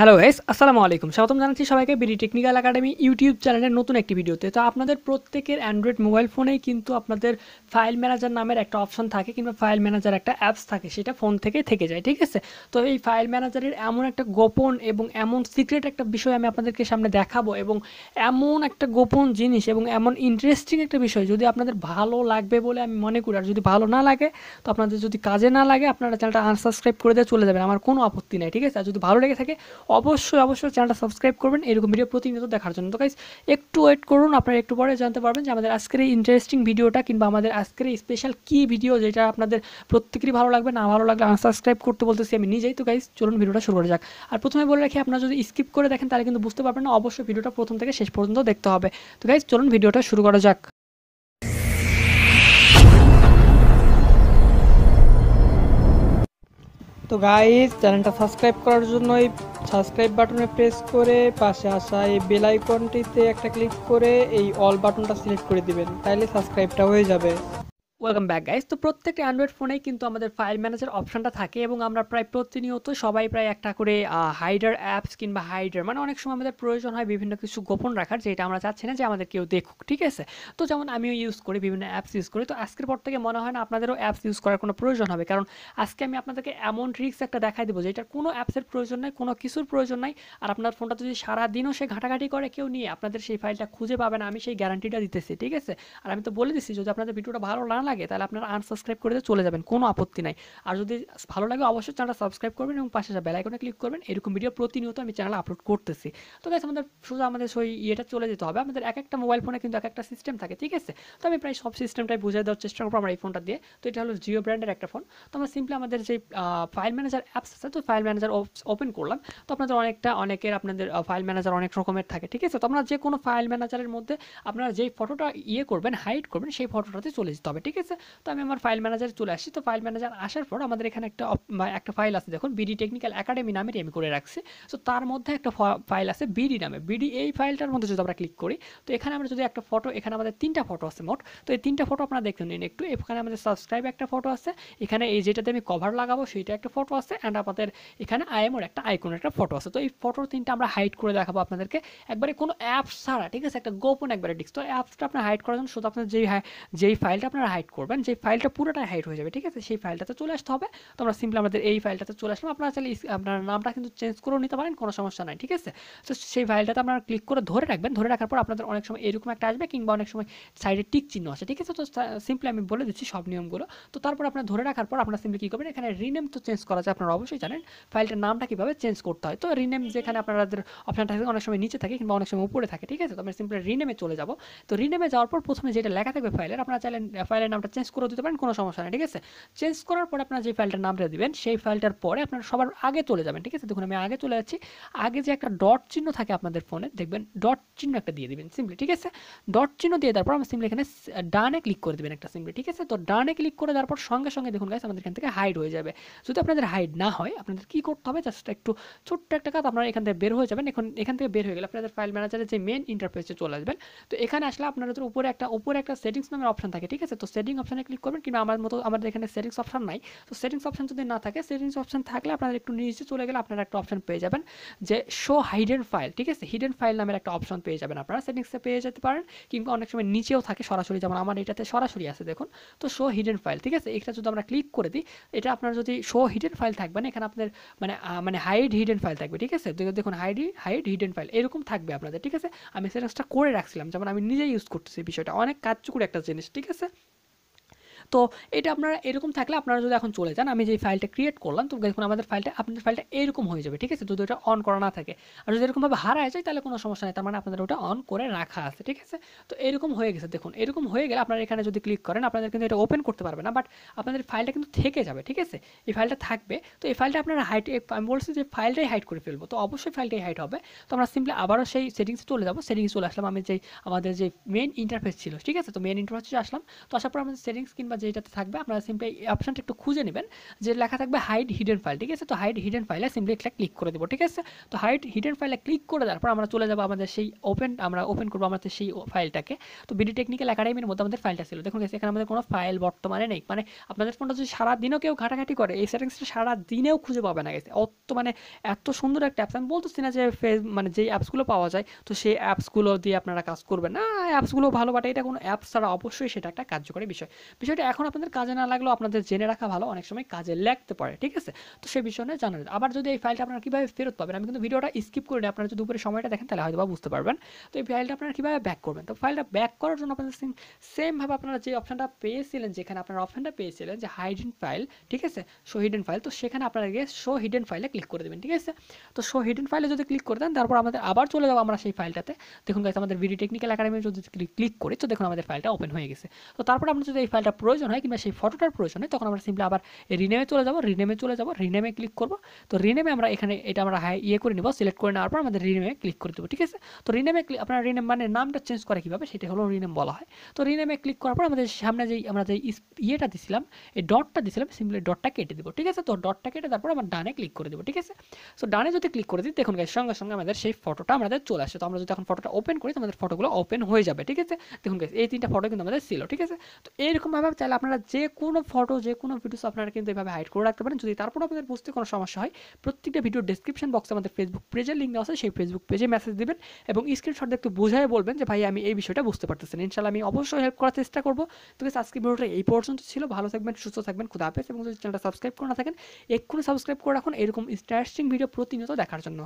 hello S আসসালামু আলাইকুম স্বাগতম জানাচ্ছি সবাইকে বিডি টেকনিক্যাল একাডেমি ইউটিউব চ্যানেলের নতুন একটি ভিডিওতে তো আপনাদের প্রত্যেকের অ্যান্ড্রয়েড মোবাইল ফোনেই কিন্তু আপনাদের ফাইল ম্যানেজার নামের একটা অপশন থাকে কিংবা ফাইল ম্যানেজার একটা অ্যাপস থাকে সেটা ফোন থেকে থেকে যায় ঠিক আছে তো এই ফাইল ম্যানেজারের এমন একটা গোপন এবং এমন সিক্রেট একটা বিষয় আমি আপনাদেরকে সামনে দেখাবো এবং এমন একটা গোপন জিনিস এবং এমন ইন্টারেস্টিং একটা বিষয় যদি আপনাদের ভালো লাগবে বলে আমি মনে করি আর যদি ভালো না লাগে তো আপনাদের যদি কাজে না লাগে আপনারা চ্যানেলটা আনসাবস্ক্রাইব করে দিয়ে চলে যাবেন আমার কোনো আপত্তি নেই ঠিক আছে আর যদি ভালো লেগে থাকে অবশ্যই অবশ্যই চ্যানেলটা সাবস্ক্রাইব করবেন এরকম ভিডিও প্রতিনিয়ত দেখার জন্য তো গাইজ একটু ওয়েট করুন আপনারা একটু পরে জানতে পারবেন যে আমাদের আজকের এই ইন্টারেস্টিং ভিডিওটা কিংবা আমাদের আজকের এই স্পেশাল কী ভিডিও যেটা আপনাদের প্রত্যেকেরই ভালো লাগবে না ভালো লাগলে আনসাবস্ক্রাইব করতে বলতেছি আমি নিজেই তো গাইজ চলুন ভিডিওটা শুরু করে যাক আর প্রথমে বলে রাখি আপনারা যদি স্কিপ করে দেখেন তাহলে কিন্তু বুঝতে পারবেন না অবশ্যই ভিডিওটা প্রথম থেকে শেষ পর্যন্ত দেখতে হবে তো গাইজ চলুন ভিডিওটা শুরু করা যাক তো গাইজ চ্যানেলটা সাবস্ক্রাইব করার জন্য এই সাবস্ক্রাইব বাটনে প্রেস করে পাশে আসা এই বেলাইকনটিতে একটা ক্লিক করে এই অল বাটনটা সিলেক্ট করে দিবেন তাইলে সাবস্ক্রাইবটা হয়ে যাবে ওয়েলকাম ব্যাক গাইজ তো প্রত্যেকটা অ্যান্ড্রয়েড ফোনেই কিন্তু আমাদের ফাইল ম্যানেজার অপশনটা থাকে এবং আমরা প্রায় প্রতিনিয়ত সবাই প্রায় একটা করে হাইডার অ্যাপস কিংবা হাইডার মানে অনেক সময় আমাদের প্রয়োজন হয় বিভিন্ন কিছু গোপন রাখার যেটা আমরা চাচ্ছি না যে আমাদের কেউ দেখুক ঠিক আছে তো যেমন আমিও ইউজ করি বিভিন্ন অ্যাপস ইউজ করি তো আজকের পর থেকে মনে হয় না আপনাদেরও অ্যাপস ইউজ করার কোনো প্রয়োজন হবে কারণ আজকে আমি আপনাদেরকে এমন ট্রিক্স একটা দেখাই দেবো যে এটার কোনো অ্যাপসের প্রয়োজন নেই কোনো কিছুর প্রয়োজন নাই আর আপনার ফোনটা যদি সারাদিনও সে ঘাটাঘাটি করে কেউ নিয়ে আপনাদের সেই ফাইলটা খুঁজে পাবে না আমি সেই গ্যারান্টিটা দিতেছি ঠিক আছে আর আমি তো বলে দিচ্ছি যদি আপনাদের ভিডিওটা ভালো না লাগে তাহলে আপনারা আনসাবস্ক্রাইব করে চলে যাবেন কোনো আপত্তি নাই আর যদি ভালো লাগে অবশ্যই চ্যানেলটা সাবস্ক্রাইব করবেন এবং পাশে বেল আইকনে ক্লিক করবেন এরকম ভিডিও প্রতিনিয়ত আমি চ্যানেল আপলোড করতেছি তো গাছ আমাদের শুধু আমাদের সেই ইয়েটা চলে যেতে হবে আমাদের এক একটা মোবাইল ফোনে কিন্তু এক একটা সিস্টেম থাকে ঠিক আছে তো আমি প্রায় সব সিস্টেমটাই বুঝিয়ে দেওয়ার চেষ্টা করবো আমার এই ফোনটা দিয়ে তো এটা হলো জিও ব্র্যান্ডের একটা ফোন তো আমরা সিম্পলি আমাদের যে ফাইল ম্যানেজার অ্যাপস আছে তো ফাইল ম্যানেজার ওপেন করলাম তো আপনাদের অনেকটা অনেকের আপনাদের ফাইল ম্যানেজার অনেক রকমের থাকে ঠিক আছে তো আমরা যে কোনো ফাইল ম্যানেজারের মধ্যে আপনারা যেই ফটোটা ইয়ে করবেন হাইড করবেন সেই ফটোটাতে চলে যেতে হবে ঠিক ঠিক আছে তো আমি আমার ফাইল ম্যানেজারে চলে আসি তো ফাইল ম্যানেজার আসার পর আমাদের এখানে একটা একটা ফাইল আছে দেখুন বিডি টেকনিক্যাল একাডেমি নামের আমি করে রাখছি সো তার মধ্যে একটা ফাইল আছে বিডি নামে বিডি এই ফাইলটার মধ্যে যদি আমরা ক্লিক করি তো এখানে আমরা যদি একটা ফটো এখানে আমাদের তিনটা ফটো আছে মোট তো এই তিনটা ফটো আপনারা দেখতে নিন একটু এখানে আমাদের সাবস্ক্রাইব একটা ফটো আছে এখানে এই যেটাতে আমি কভার লাগাবো সেইটা একটা ফটো আছে অ্যান্ড আমাদের এখানে আইএমওর একটা আইকন একটা ফটো আছে তো এই ফটো তিনটা আমরা হাইড করে দেখাবো আপনাদেরকে একবারে কোনো অ্যাপস ছাড়া ঠিক আছে একটা গোপন একবারে ডিস্ক তো অ্যাপসটা আপনার হাইড করার জন্য শুধু আপনার যেই যেই ফাইলটা আপনারা হাইড হাইড করবেন যে ফাইলটা পুরোটাই হাইড হয়ে যাবে ঠিক আছে সেই ফাইলটাতে চলে আসতে হবে তো আমরা সিম্পলি আমাদের এই ফাইলটাতে চলে আসলাম আপনারা চাইলে আপনার নামটা কিন্তু চেঞ্জ করেও নিতে পারেন কোনো সমস্যা নাই ঠিক আছে তো সেই ফাইলটাতে আপনারা ক্লিক করে ধরে রাখবেন ধরে রাখার পর আপনাদের অনেক সময় এরকম একটা আসবে কিংবা অনেক সময় সাইডে টিক চিহ্ন আছে ঠিক আছে তো সিম্পলি আমি বলে দিচ্ছি সব নিয়মগুলো তো তারপর আপনার ধরে রাখার পর আপনার সিম্পলি কী করবেন এখানে রিনেম তো চেঞ্জ করা যায় আপনারা অবশ্যই জানেন ফাইলটার নামটা কীভাবে চেঞ্জ করতে হয় তো রিনেম যেখানে আপনাদের অপশানটা থাকে অনেক সময় নিচে থাকে কিংবা অনেক সময় উপরে থাকে ঠিক আছে তো আমরা সিম্পলি রিনেমে চলে যাব তো রিনেমে যাওয়ার পর প্রথমে যেটা লেখা থাকবে ফাইলের আপনারা চাইলেন ফাইলের নামটা চেঞ্জ করে দিতে পারেন কোনো সমস্যা নেই ঠিক আছে চেঞ্জ করার পরে আপনারা যে ফাইলটার নামটা দিবেন সেই ফাইলটার পরে আপনারা সবার আগে চলে যাবেন ঠিক আছে দেখুন আমি আগে চলে যাচ্ছি আগে যে একটা ডট চিহ্ন থাকে আপনাদের ফোনে দেখবেন ডট চিহ্ন একটা দিয়ে দিবেন সিম্পলি ঠিক আছে ডট চিহ্ন দিয়ে দেওয়ার পর আমরা সিম্পলি এখানে ডানে ক্লিক করে দেবেন একটা সিম্পলি ঠিক আছে তো ডানে ক্লিক করে দেওয়ার পর সঙ্গে সঙ্গে দেখুন গাছ আমাদের এখান থেকে হাইড হয়ে যাবে যদি আপনাদের হাইড না হয় আপনাদের কি করতে হবে জাস্ট একটু ছোট্ট একটা কাজ আপনারা এখান থেকে বের হয়ে যাবেন এখন এখান থেকে বের হয়ে গেলে আপনাদের ফাইল ম্যানেজারের যে মেন ইন্টারফেসে চলে আসবেন তো এখানে আসলে আপনাদের উপরে একটা উপরে একটা সেটিংস নামের অপশন থাকে ঠিক আছে তো সেটিং অপশানে ক্লিক করবেন কিংবা আমার মতো আমাদের এখানে সেটিংস অপশান নাই তো সেটিংস অপশান যদি না থাকে সেটিংস অপশান থাকলে আপনারা একটু নিচে চলে গেলে আপনারা একটা অপশান পেয়ে যাবেন যে শো হাইডেন ফাইল ঠিক আছে হিডেন ফাইল নামের একটা অপশন পেয়ে যাবেন আপনারা সেটিংসে পেয়ে যেতে পারেন কিংবা অনেক সময় নিচেও থাকে সরাসরি যেমন আমার এটাতে সরাসরি আছে দেখুন তো শো হিডেন ফাইল ঠিক আছে এটা যদি আমরা ক্লিক করে দিই এটা আপনার যদি শো হিডেন ফাইল থাকবে না এখানে আপনাদের মানে মানে হাইড হিডেন ফাইল থাকবে ঠিক আছে দেখুন হাইড হাইড হিডেন ফাইল এরকম থাকবে আপনাদের ঠিক আছে আমি সেটিংসটা করে রাখছিলাম যেমন আমি নিজেই ইউজ করতেছি বিষয়টা অনেক কার্যকরী একটা জিনিস ঠিক আছে তো এটা আপনারা এরকম থাকলে আপনারা যদি এখন চলে যান আমি যে ফাইলটা ক্রিয়েট করলাম তো দেখুন আমাদের ফাইলটা আপনাদের ফাইলটা এরকম হয়ে যাবে ঠিক আছে যদি ওটা অন করা না থাকে আর যদি এরকমভাবে হারায় যায় তাহলে কোনো সমস্যা নেই তার মানে আপনাদের ওটা অন করে রাখা আছে ঠিক আছে তো এরকম হয়ে গেছে দেখুন এরকম হয়ে গেলে আপনারা এখানে যদি ক্লিক করেন আপনাদের কিন্তু এটা ওপেন করতে পারবে না বাট আপনাদের ফাইলটা কিন্তু থেকে যাবে ঠিক আছে এই ফাইলটা থাকবে তো এই ফাইলটা আপনারা হাইট আমি বলছি যে ফাইলটাই হাইট করে ফেলবো তো অবশ্যই ফাইলটাই হাইট হবে তো আমরা সিম্পলি আবারও সেই সেটিংসে চলে যাবো সেটিংস চলে আসলাম আমি যে আমাদের যে মেন ইন্টারফেস ছিল ঠিক আছে তো মেন ইন্টারফেস আসলাম তো আসার পর আমাদের সেটিংস কিংবা যেটাতে থাকবে আপনারা সিম্পলি এই অপশনটা একটু খুঁজে নেবেন যে লেখা থাকবে হাইড হিডেন ফাইল ঠিক আছে তো হাইড হিডেন ফাইলে সিম্পলি একটা ক্লিক করে দেবো ঠিক আছে তো হাইড হিডেন ফাইলে ক্লিক করে দেওয়ার পর আমরা চলে যাবো আমাদের সেই ওপেন আমরা ওপেন করবো আমাদের সেই ফাইলটাকে তো বিডি টেকনিক্যাল একাডেমির মধ্যে আমাদের ফাইলটা ছিল দেখুন এখানে আমাদের কোনো ফাইল বর্তমানে নেই মানে আপনাদের ফোনটা যদি সারাদিনও কেউ ঘাটাঘাটি করে এই সেটিংসটা সারা দিনেও খুঁজে পাবে না গেছে অত মানে এত সুন্দর একটা অ্যাপস আমি বলতেছি না যে ফেস মানে যে অ্যাপসগুলো পাওয়া যায় তো সেই অ্যাপসগুলো দিয়ে আপনারা কাজ করবেন না অ্যাপসগুলো ভালো বাট এটা কোনো অ্যাপস ছাড়া অবশ্যই সেটা একটা কার্যকরী বিষয় বিষয় বিষয়টা এখন আপনাদের কাজে না লাগলেও আপনাদের জেনে রাখা ভালো অনেক সময় কাজে লাগতে পারে ঠিক আছে তো সেই বিষয় নিয়ে জানা আবার যদি এই ফাইলটা আপনারা কীভাবে ফেরত পাবেন আমি কিন্তু ভিডিওটা স্কিপ করে নিই আপনারা যদি উপরে সময়টা দেখেন তাহলে হয়তো বুঝতে পারবেন তো এই ফাইলটা আপনারা কীভাবে ব্যাক করবেন তো ফাইলটা ব্যাক করার জন্য আপনাদের সেম সেমভাবে আপনারা যে অপশানটা পেয়েছিলেন যেখানে আপনারা অপশানটা পেয়েছিলেন যে হাইডেন ফাইল ঠিক আছে শো হিডেন ফাইল তো সেখানে আপনারা গিয়ে শো হিডেন ফাইলে ক্লিক করে দেবেন ঠিক আছে তো শো হিডেন ফাইলে যদি ক্লিক করে দেন তারপর আমাদের আবার চলে যাবো আমরা সেই ফাইলটাতে দেখুন গাইছে আমাদের ভিডিও টেকনিক্যাল একাডেমি যদি ক্লিক করি তো দেখুন আমাদের ফাইলটা ওপেন হয়ে গেছে তো তারপর আপনি যদি এই ফাইলটা প্রয়োজন হয় কিংবা সেই ফটোটার প্রয়োজন হয় তখন আমরা সিম্পলি আবার রিনেমে চলে যাবো রিনেমে চলে যাবো রিনেমে ক্লিক করবো তো রিনেমে আমরা এখানে এটা আমরা হাই ইয়ে করে নেবো সিলেক্ট করে নেওয়ার পর আমাদের রিনেমে ক্লিক করে দেবো ঠিক আছে তো রিনেমে আপনার রিনেম মানে নামটা চেঞ্জ করে কীভাবে সেটা হলো রিনেম বলা হয় তো রিনেমে ক্লিক করার পর আমাদের সামনে যেই আমরা যে ইয়েটা দিছিলাম এই ডটটা দিছিলাম সিম্পলি ডটটা কেটে দেবো ঠিক আছে তো ডটটা কেটে তারপর আমরা ডানে ক্লিক করে দেবো ঠিক আছে সো ডানে যদি ক্লিক করে দিই দেখুন গাছ সঙ্গে সঙ্গে আমাদের সেই ফটোটা আমাদের চলে আসে তো আমরা যদি এখন ফটোটা ওপেন করি তো আমাদের ফটোগুলো ওপেন হয়ে যাবে ঠিক আছে দেখুন গাছ এই তিনটা ফটো কিন্তু আমাদের ছিল ঠিক আছে তো এইরকমভাবে চাইলে আপনারা যে কোনো ফটো যে কোনো ভিডিওস আপনারা কিন্তু এভাবে হাইড করে রাখতে পারেন যদি তারপর আপনাদের বুঝতে কোনো সমস্যা হয় প্রত্যেকটা ভিডিও ডিসক্রিপশন বক্সে আমাদের ফেসবুক পেজের লিঙ্ক আছে সেই ফেসবুক পেজে মেসেজ দিবেন এবং স্ক্রিনশট দেখতে বোঝায় বলবেন যে ভাই আমি এই বিষয়টা বুঝতে পারতেছেন ইনশাল্লাহ আমি অবশ্যই হেল্প করার চেষ্টা করবো তো আজকে ভিডিওটা এই পর্যন্ত ছিল ভালো থাকবেন সুস্থ থাকবেন খুদা হাফেজ এবং যদি চ্যানেলটা সাবস্ক্রাইব করে না থাকেন এক্ষুনি সাবস্ক্রাইব করে রাখুন এরকম ইন্টারেস্টিং ভিডিও প্রতিনিয়ত দেখার জন্য